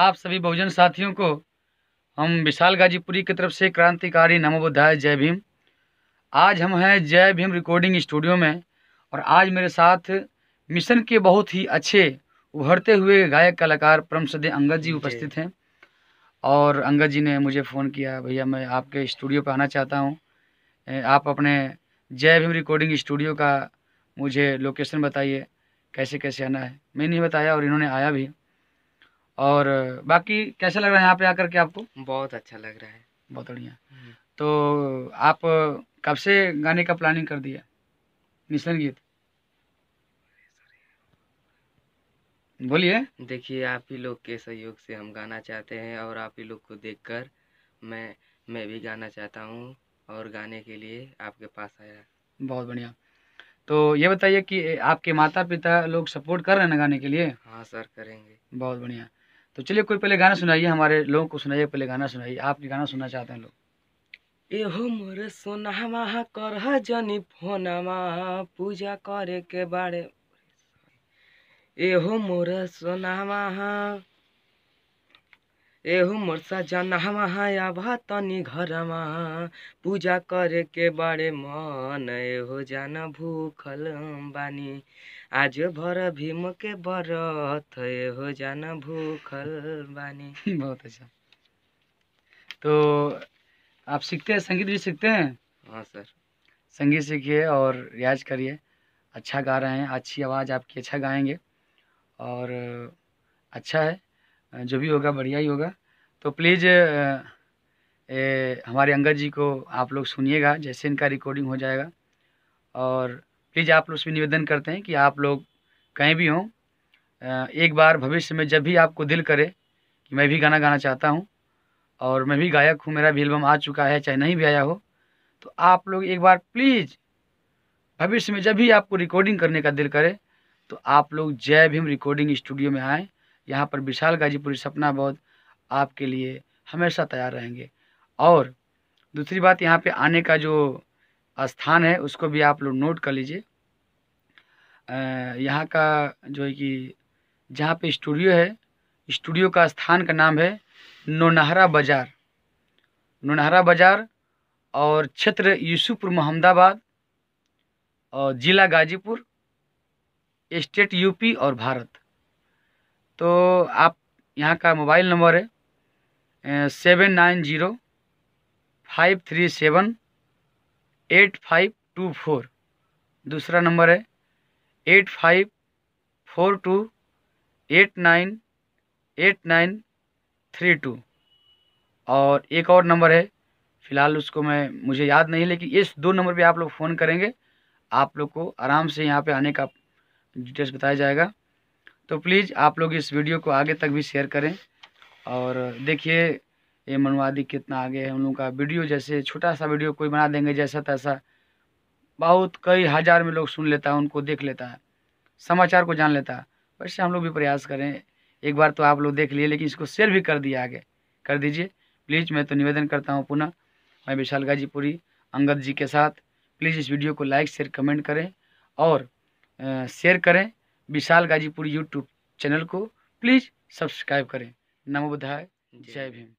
आप सभी बहुजन साथियों को हम विशाल गाजीपुरी की तरफ से क्रांतिकारी नमोबुद्धाय जय भीम आज हम हैं जय भीम रिकॉर्डिंग स्टूडियो में और आज मेरे साथ मिशन के बहुत ही अच्छे उभरते हुए गायक कलाकार सदे अंगद जी उपस्थित हैं और अंगद जी ने मुझे फ़ोन किया भैया मैं आपके स्टूडियो पर आना चाहता हूँ आप अपने जय भीम रिकॉर्डिंग स्टूडियो का मुझे लोकेशन बताइए कैसे कैसे आना है मैंने बताया और इन्होंने आया भी और बाकी कैसा लग रहा है यहाँ पे आकर के आपको बहुत अच्छा लग रहा है बहुत बढ़िया हम्म। तो आप कब से गाने का प्लानिंग कर दिया मिशन गीत बोलिए देखिए आप ही लोग के सहयोग से हम गाना चाहते हैं और आप ही लोग को देखकर मैं मैं भी गाना चाहता हूँ और गाने के लिए आपके पास आया बहुत बढ़िया तो ये बताइए कि आपके माता पिता लोग सपोर्ट कर रहे हैं ना गाने के लिए हाँ सर करेंगे बहुत बढ़िया तो चलिए कोई पहले गाना सुनाइए हमारे लोगों को सुनाइए पहले गाना सुनाइए आप गाना सुनना चाहते हैं लोग एहो मोरे सोनामा कर जनी फोनामा पूजा करे के बारे एहो मोरे सोनामा एहु मोर सजना आवा तनी घरमा पूजा करे के बड़े मन एहो जाना भूखल बानी आज भर भीम के बरत एहो जाना भूखल बानी बहुत अच्छा तो आप सीखते हैं संगीत भी सीखते हैं हाँ सर संगीत सीखिए और रियाज करिए अच्छा गा रहे हैं अच्छी आवाज़ आपकी अच्छा गाएंगे और अच्छा है जो भी होगा बढ़िया ही होगा तो प्लीज़ हमारे अंगद जी को आप लोग सुनिएगा जैसे इनका रिकॉर्डिंग हो जाएगा और प्लीज़ आप लोग से निवेदन करते हैं कि आप लोग कहीं भी हों एक बार भविष्य में जब भी आपको दिल करे कि मैं भी गाना गाना चाहता हूँ और मैं भी गायक हूँ मेरा भी एल्बम आ चुका है चाहे नहीं भी आया हो तो आप लोग एक बार प्लीज़ भविष्य में जब भी आपको रिकॉर्डिंग करने का दिल करे तो आप लोग जय भीम रिकॉर्डिंग स्टूडियो में आएँ यहाँ पर विशाल गाजीपुरी सपना बौद्ध आपके लिए हमेशा तैयार रहेंगे और दूसरी बात यहाँ पे आने का जो स्थान है उसको भी आप लोग नोट कर लीजिए यहाँ का जो है कि जहाँ पे स्टूडियो है स्टूडियो का स्थान का नाम है नोनहरा बाज़ार नोनहरा बाज़ार और क्षेत्र यूसुपुर महमदाबाद और ज़िला गाजीपुर स्टेट यूपी और भारत तो आप यहाँ का मोबाइल नंबर है seven nine zero five three seven eight five two four दूसरा नंबर है eight five four two eight nine eight nine three two और एक और नंबर है फ़िलहाल उसको मैं मुझे याद नहीं लेकिन इस दो नंबर पे आप लोग फ़ोन करेंगे आप लोग को आराम से यहाँ पे आने का डिटेल्स बताया जाएगा तो प्लीज़ आप लोग इस वीडियो को आगे तक भी शेयर करें और देखिए ये मनवादी कितना आगे है उन लोगों का वीडियो जैसे छोटा सा वीडियो कोई बना देंगे जैसा तैसा बहुत कई हज़ार में लोग सुन लेता है उनको देख लेता है समाचार को जान लेता है वैसे हम लोग भी प्रयास करें एक बार तो आप लोग देख लिए लेकिन इसको शेयर भी कर दिया आगे कर दीजिए प्लीज़ मैं तो निवेदन करता हूँ पुनः मैं विशाल गाजीपुरी अंगद जी के साथ प्लीज़ इस वीडियो को लाइक शेयर कमेंट करें और शेयर करें विशाल गाजीपुर यूट्यूब चैनल को प्लीज़ सब्सक्राइब करें नमो बुधाय जय भीम